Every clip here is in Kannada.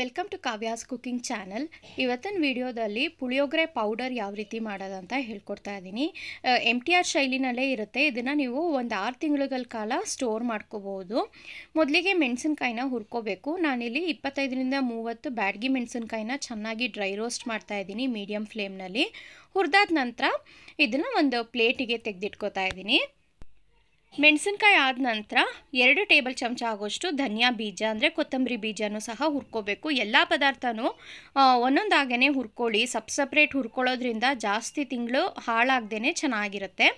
welcome to Kavya's cooking channel ಇವತ್ತಿನ ವಿಡಿಯೋದಲ್ಲಿ ಪುಳಿಯೋಗರೆ ಪೌಡರ್ ಯಾವ ರೀತಿ ಮಾಡೋದಂತ ಹೇಳ್ಕೊಡ್ತಾ ಇದ್ದೀನಿ ಎಮ್ ಟಿ ಆರ್ ಶೈಲಿನಲ್ಲೇ ಇರುತ್ತೆ ಇದನ್ನು ನೀವು ಒಂದು ಆರು ತಿಂಗಳುಗಳ ಕಾಲ ಸ್ಟೋರ್ ಮಾಡ್ಕೋಬೋದು ಮೊದಲಿಗೆ ಮೆಣಸಿನ್ಕಾಯಿನ ಹುರ್ಕೋಬೇಕು ನಾನಿಲ್ಲಿ ಇಪ್ಪತ್ತೈದರಿಂದ ಮೂವತ್ತು ಬ್ಯಾಡ್ಗಿ ಮೆಣಸಿನ್ಕಾಯಿನ ಚೆನ್ನಾಗಿ ಡ್ರೈ ರೋಸ್ಟ್ ಮಾಡ್ತಾ ಇದ್ದೀನಿ ಮೀಡಿಯಮ್ ಫ್ಲೇಮ್ನಲ್ಲಿ ಹುರಿದಾದ ನಂತರ ಇದನ್ನು ಒಂದು ಪ್ಲೇಟಿಗೆ ತೆಗೆದಿಟ್ಕೋತಾ ಇದ್ದೀನಿ ಮೆಣಸಿನ್ಕಾಯಿ ಆದ ನಂತರ ಎರಡು ಟೇಬಲ್ ಚಮಚ ಆಗೋಷ್ಟು ಧನಿಯಾ ಬೀಜ ಅಂದರೆ ಕೊತ್ತಂಬರಿ ಬೀಜನೂ ಸಹ ಹುರ್ಕೋಬೇಕು ಎಲ್ಲ ಪದಾರ್ಥನೂ ಒಂದೊಂದಾಗೇ ಹುರ್ಕೊಳ್ಳಿ ಸಪ್ ಸಪ್ರೇಟ್ ಹುರ್ಕೊಳ್ಳೋದ್ರಿಂದ ಜಾಸ್ತಿ ತಿಂಗಳು ಹಾಳಾಗ್ದೇ ಚೆನ್ನಾಗಿರುತ್ತೆ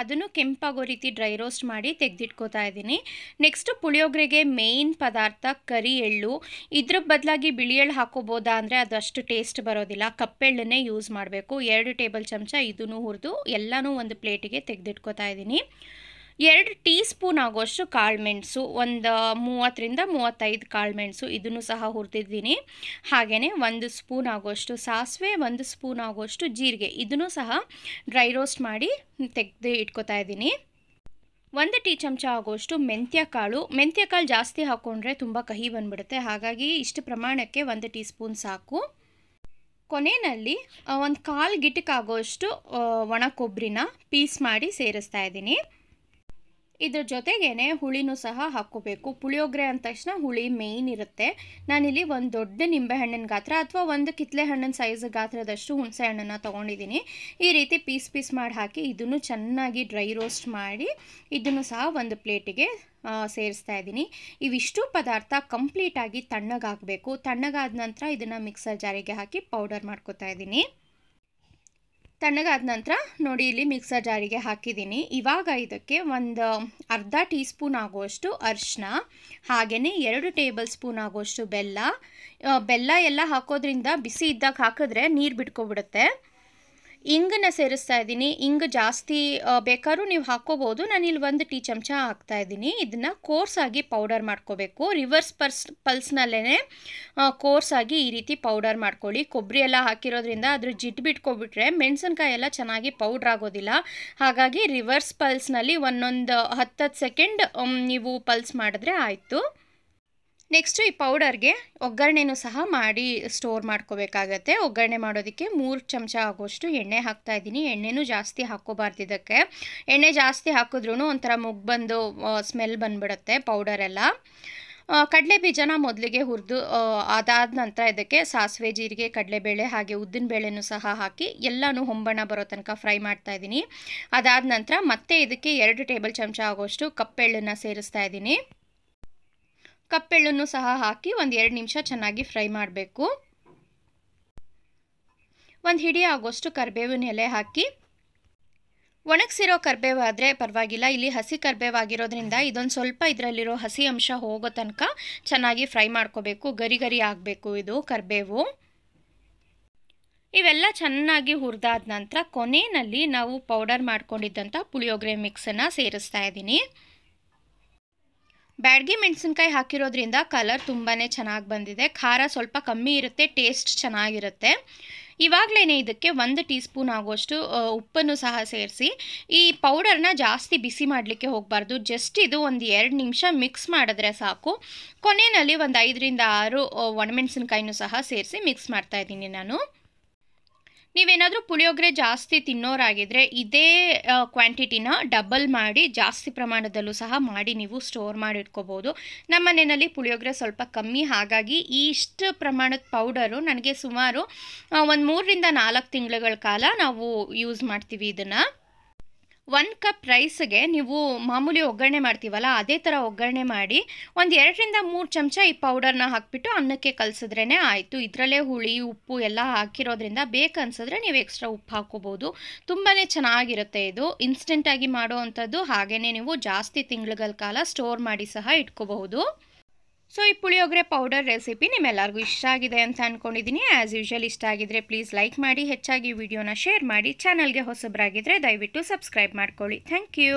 ಅದನ್ನು ಕೆಂಪಾಗೋ ರೀತಿ ಡ್ರೈ ರೋಸ್ಟ್ ಮಾಡಿ ತೆಗೆದಿಟ್ಕೋತಾ ಇದ್ದೀನಿ ನೆಕ್ಸ್ಟು ಪುಳಿಯೋಗರೆಗೆ ಮೇಯ್ನ್ ಪದಾರ್ಥ ಕರಿ ಎಳ್ಳು ಇದ್ರ ಬದಲಾಗಿ ಬಿಳಿ ಎಳ್ಳು ಹಾಕೋಬೋದಾ ಅಂದರೆ ಅಷ್ಟು ಟೇಸ್ಟ್ ಬರೋದಿಲ್ಲ ಕಪ್ಪೆಳ್ಳನ್ನೇ ಯೂಸ್ ಮಾಡಬೇಕು ಎರಡು ಟೇಬಲ್ ಚಮಚ ಇದನ್ನು ಹುರಿದು ಎಲ್ಲನೂ ಒಂದು ಪ್ಲೇಟಿಗೆ ತೆಗೆದಿಟ್ಕೋತಾ ಇದ್ದೀನಿ ಎರಡು ಟೀ ಸ್ಪೂನ್ ಆಗೋಷ್ಟು ಕಾಳುಮೆಣಸು ಒಂದು ಮೂವತ್ತರಿಂದ ಮೂವತ್ತೈದು ಕಾಳುಮೆಣಸು ಇದನ್ನು ಸಹ ಹುರಿದಿದ್ದೀನಿ ಹಾಗೆಯೇ ಒಂದು ಸ್ಪೂನ್ ಆಗೋಷ್ಟು ಸಾಸಿವೆ ಒಂದು ಸ್ಪೂನ್ ಆಗೋಷ್ಟು ಜೀರಿಗೆ ಇದನ್ನು ಸಹ ಡ್ರೈ ರೋಸ್ಟ್ ಮಾಡಿ ತೆಗೆದು ಇಟ್ಕೊತಾ ಇದ್ದೀನಿ ಒಂದು ಟೀ ಚಮಚ ಆಗೋಷ್ಟು ಮೆಂತ್ಯ ಕಾಳು ಮೆಂತ್ಯ ಕಾಳು ಜಾಸ್ತಿ ಹಾಕ್ಕೊಂಡ್ರೆ ತುಂಬ ಕಹಿ ಬಂದ್ಬಿಡುತ್ತೆ ಹಾಗಾಗಿ ಇಷ್ಟು ಪ್ರಮಾಣಕ್ಕೆ ಒಂದು ಟೀ ಸ್ಪೂನ್ ಸಾಕು ಕೊನೆಯಲ್ಲಿ ಒಂದು ಕಾಲು ಗಿಟಕ್ಕಾಗೋಷ್ಟು ಒಣ ಕೊಬ್ಬರಿನ ಪೀಸ್ ಮಾಡಿ ಸೇರಿಸ್ತಾ ಇದ್ದೀನಿ ಇದ್ರ ಜೊತೆಗೇನೆ ಹುಳಿನೂ ಸಹ ಹಾಕೋಬೇಕು ಪುಳಿಯೋಗರೆ ಅಂದ ತಕ್ಷಣ ಹುಳಿ ಮೇಯ್ನ್ ಇರುತ್ತೆ ನಾನಿಲ್ಲಿ ಒಂದು ದೊಡ್ಡ ನಿಂಬೆಹಣ್ಣಿನ ಗಾತ್ರ ಅಥವಾ ಒಂದು ಕಿತ್ಲೆ ಹಣ್ಣಿನ ಸೈಜ್ ಗಾತ್ರದಷ್ಟು ಹುಣಸೆ ಹಣ್ಣನ್ನು ತೊಗೊಂಡಿದ್ದೀನಿ ಈ ರೀತಿ ಪೀಸ್ ಪೀಸ್ ಮಾಡಿ ಹಾಕಿ ಇದನ್ನು ಚೆನ್ನಾಗಿ ಡ್ರೈ ರೋಸ್ಟ್ ಮಾಡಿ ಇದನ್ನು ಸಹ ಒಂದು ಪ್ಲೇಟಿಗೆ ಸೇರಿಸ್ತಾ ಇದ್ದೀನಿ ಇವಿಷ್ಟು ಪದಾರ್ಥ ಕಂಪ್ಲೀಟಾಗಿ ತಣ್ಣಗಾಗಬೇಕು ತಣ್ಣಗಾದ ನಂತರ ಇದನ್ನು ಮಿಕ್ಸರ್ ಜಾರಿಗೆ ಹಾಕಿ ಪೌಡರ್ ಮಾಡ್ಕೋತಾ ಇದ್ದೀನಿ ತಣ್ಣಗಾದ ನಂತರ ನೋಡಿ ಇಲ್ಲಿ ಮಿಕ್ಸರ್ ಜಾರಿಗೆ ಹಾಕಿದ್ದೀನಿ ಇವಾಗ ಇದಕ್ಕೆ ಒಂದು ಅರ್ಧ ಟೀ ಸ್ಪೂನ್ ಆಗುವಷ್ಟು ಅರ್ಶಿನ ಹಾಗೆಯೇ ಎರಡು ಟೇಬಲ್ ಸ್ಪೂನ್ ಆಗುವಷ್ಟು ಬೆಲ್ಲ ಬೆಲ್ಲ ಎಲ್ಲ ಹಾಕೋದ್ರಿಂದ ಬಿಸಿ ಇದ್ದಾಗ ಹಾಕಿದ್ರೆ ನೀರು ಬಿಟ್ಕೊಬಿಡುತ್ತೆ ಇಂಗನ್ನು ಸೇರಿಸ್ತಾ ಇದ್ದೀನಿ ಇಂಗ್ ಜಾಸ್ತಿ ಬೇಕಾದ್ರೂ ನೀವು ಹಾಕ್ಕೋಬೋದು ಇಲ್ಲಿ ಒಂದು ಟೀ ಚಮಚ ಹಾಕ್ತಾ ಇದ್ದೀನಿ ಇದನ್ನು ಕೋರ್ಸ್ ಆಗಿ ಪೌಡರ್ ಮಾಡ್ಕೋಬೇಕು ರಿವರ್ಸ್ ಪರ್ಸ್ ಪಲ್ಸ್ನಲ್ಲೇ ಕೋರ್ಸ್ ಆಗಿ ಈ ರೀತಿ ಪೌಡರ್ ಮಾಡ್ಕೊಳ್ಳಿ ಕೊಬ್ಬರಿ ಎಲ್ಲ ಹಾಕಿರೋದ್ರಿಂದ ಅದ್ರ ಜಿಟ್ ಬಿಟ್ಕೊಬಿಟ್ರೆ ಮೆಣಸಿನ್ಕಾಯಿ ಎಲ್ಲ ಚೆನ್ನಾಗಿ ಪೌಡರ್ ಆಗೋದಿಲ್ಲ ಹಾಗಾಗಿ ರಿವರ್ಸ್ ಪಲ್ಸ್ನಲ್ಲಿ ಒಂದೊಂದು ಹತ್ತತ್ತು ಸೆಕೆಂಡ್ ನೀವು ಪಲ್ಸ್ ಮಾಡಿದ್ರೆ ಆಯಿತು ನೆಕ್ಸ್ಟು ಈ ಪೌಡರ್ಗೆ ಒಗ್ಗರಣೆನೂ ಸಹ ಮಾಡಿ ಸ್ಟೋರ್ ಮಾಡ್ಕೋಬೇಕಾಗತ್ತೆ ಒಗ್ಗರಣೆ ಮಾಡೋದಕ್ಕೆ ಮೂರು ಚಮಚ ಆಗೋಷ್ಟು ಎಣ್ಣೆ ಹಾಕ್ತಾ ಇದ್ದೀನಿ ಎಣ್ಣೆನೂ ಜಾಸ್ತಿ ಹಾಕ್ಕೋಬಾರ್ದು ಇದಕ್ಕೆ ಎಣ್ಣೆ ಜಾಸ್ತಿ ಹಾಕಿದ್ರೂ ಒಂಥರ ಮುಗ್ ಬಂದು ಸ್ಮೆಲ್ ಪೌಡರ್ ಪೌಡರೆಲ್ಲ ಕಡಲೆ ಬೀಜನ ಮೊದಲಿಗೆ ಹುರಿದು ಅದಾದ ನಂತರ ಇದಕ್ಕೆ ಸಾಸಿವೆ ಜೀರಿಗೆ ಕಡಲೆಬೇಳೆ ಹಾಗೆ ಉದ್ದಿನಬೇಳೆನೂ ಸಹ ಹಾಕಿ ಎಲ್ಲನೂ ಹೊಂಬಣ ಬರೋ ತನಕ ಫ್ರೈ ಮಾಡ್ತಾ ಇದ್ದೀನಿ ಅದಾದ ನಂತರ ಮತ್ತೆ ಇದಕ್ಕೆ ಎರಡು ಟೇಬಲ್ ಚಮಚ ಆಗೋಷ್ಟು ಕಪ್ಪೆಳ್ಳನ್ನು ಸೇರಿಸ್ತಾ ಇದ್ದೀನಿ ಕಪ್ಪೆಳ್ಳನ್ನು ಸಹ ಹಾಕಿ ಒಂದು ಎರಡು ನಿಮಿಷ ಚೆನ್ನಾಗಿ ಫ್ರೈ ಮಾಡಬೇಕು ಒಂದು ಹಿಡಿ ಆಗೋಷ್ಟು ಕರಿಬೇವಿನ ಎಲೆ ಹಾಕಿ ಒಣಗಿಸಿರೋ ಆದರೆ ಪರವಾಗಿಲ್ಲ ಇಲ್ಲಿ ಹಸಿ ಕರಿಬೇವಾಗಿರೋದ್ರಿಂದ ಇದೊಂದು ಸ್ವಲ್ಪ ಇದರಲ್ಲಿರೋ ಹಸಿ ಅಂಶ ಹೋಗೋ ತನಕ ಚೆನ್ನಾಗಿ ಫ್ರೈ ಮಾಡ್ಕೋಬೇಕು ಗರಿ ಗರಿ ಆಗಬೇಕು ಇದು ಕರಿಬೇವು ಇವೆಲ್ಲ ಚೆನ್ನಾಗಿ ಹುರಿದಾದ ನಂತರ ಕೊನೆಯಲ್ಲಿ ನಾವು ಪೌಡರ್ ಮಾಡ್ಕೊಂಡಿದ್ದಂಥ ಪುಳಿಯೋಗ್ರೆ ಮಿಕ್ಸನ್ನು ಸೇರಿಸ್ತಾ ಇದ್ದೀನಿ ಬ್ಯಾಡ್ಗೆ ಮೆಣಸಿನ್ಕಾಯಿ ಹಾಕಿರೋದ್ರಿಂದ ಕಲರ್ ತುಂಬಾ ಚೆನ್ನಾಗಿ ಬಂದಿದೆ ಖಾರ ಸ್ವಲ್ಪ ಕಮ್ಮಿ ಇರುತ್ತೆ ಟೇಸ್ಟ್ ಚೆನ್ನಾಗಿರುತ್ತೆ ಇವಾಗಲೇ ಇದಕ್ಕೆ ಒಂದು ಟೀ ಸ್ಪೂನ್ ಆಗೋಷ್ಟು ಉಪ್ಪನ್ನು ಸಹ ಸೇರಿಸಿ ಈ ಪೌಡರ್ನ ಜಾಸ್ತಿ ಬಿಸಿ ಮಾಡಲಿಕ್ಕೆ ಹೋಗಬಾರ್ದು ಜಸ್ಟ್ ಇದು ಒಂದು ಎರಡು ನಿಮಿಷ ಮಿಕ್ಸ್ ಮಾಡಿದ್ರೆ ಸಾಕು ಕೊನೆಯಲ್ಲಿ ಒಂದು ಐದರಿಂದ ಆರು ಒಣಮೆಣಸಿನ್ಕಾಯಿನೂ ಸಹ ಸೇರಿಸಿ ಮಿಕ್ಸ್ ಮಾಡ್ತಾಯಿದ್ದೀನಿ ನಾನು ನೀವೇನಾದರೂ ಪುಳಿಯೋಗರೆ ಜಾಸ್ತಿ ತಿನ್ನೋರಾಗಿದ್ದರೆ ಇದೇ ಕ್ವಾಂಟಿಟಿನ ಡಬಲ್ ಮಾಡಿ ಜಾಸ್ತಿ ಪ್ರಮಾಣದಲ್ಲೂ ಸಹ ಮಾಡಿ ನೀವು ಸ್ಟೋರ್ ಮಾಡಿಟ್ಕೋಬೋದು ನಮ್ಮ ಮನೆಯಲ್ಲಿ ಪುಳಿಯೋಗರೆ ಸ್ವಲ್ಪ ಕಮ್ಮಿ ಹಾಗಾಗಿ ಈ ಇಷ್ಟು ಪ್ರಮಾಣದ ಪೌಡರು ನನಗೆ ಸುಮಾರು ಒಂದು ಮೂರರಿಂದ ನಾಲ್ಕು ತಿಂಗಳುಗಳ ಕಾಲ ನಾವು ಯೂಸ್ ಮಾಡ್ತೀವಿ ಇದನ್ನು ಒನ್ ಕಪ್ ರೈಸ್ಗೆ ನೀವು ಮಾಮೂಲಿ ಒಗ್ಗರಣೆ ಮಾಡ್ತೀವಲ್ಲ ಅದೇ ಥರ ಒಗ್ಗರಣೆ ಮಾಡಿ ಒಂದು ಎರಡರಿಂದ ಮೂರು ಚಮಚ ಈ ಪೌಡರ್ನ ಹಾಕಿಬಿಟ್ಟು ಅನ್ನಕ್ಕೆ ಕಲಸಿದ್ರೇ ಆಯಿತು ಇದರಲ್ಲೇ ಹುಳಿ ಉಪ್ಪು ಎಲ್ಲ ಹಾಕಿರೋದ್ರಿಂದ ಬೇಕನ್ಸಿದ್ರೆ ನೀವು ಎಕ್ಸ್ಟ್ರಾ ಉಪ್ಪು ಹಾಕೋಬೋದು ತುಂಬಾ ಚೆನ್ನಾಗಿರುತ್ತೆ ಇದು ಇನ್ಸ್ಟೆಂಟಾಗಿ ಮಾಡೋ ಅಂಥದ್ದು ಹಾಗೆಯೇ ನೀವು ಜಾಸ್ತಿ ತಿಂಗಳುಗಳ ಕಾಲ ಸ್ಟೋರ್ ಮಾಡಿ ಸಹ ಇಟ್ಕೋಬಹುದು ಸೊ ಈ ಪುಳಿಯೋಗರೆ ಪೌಡರ್ ರೆಸಿಪಿ ನಿಮ್ಮೆಲ್ಲರಿಗೂ ಇಷ್ಟ ಆಗಿದೆ ಅಂತ ಅಂದ್ಕೊಂಡಿದ್ದೀನಿ ಆ್ಯಸ್ ಯೂಶುವಲ್ ಇಷ್ಟ ಆಗಿದ್ರೆ ಪ್ಲೀಸ್ ಲೈಕ್ ಮಾಡಿ ಹೆಚ್ಚಾಗಿ ವಿಡಿಯೋನ ಶೇರ್ ಮಾಡಿ ಚಾನಲ್ಗೆ ಹೊಸಬರಾಗಿದ್ದರೆ ದಯವಿಟ್ಟು ಸಬ್ಸ್ಕ್ರೈಬ್ ಮಾಡ್ಕೊಳ್ಳಿ ಥ್ಯಾಂಕ್ ಯು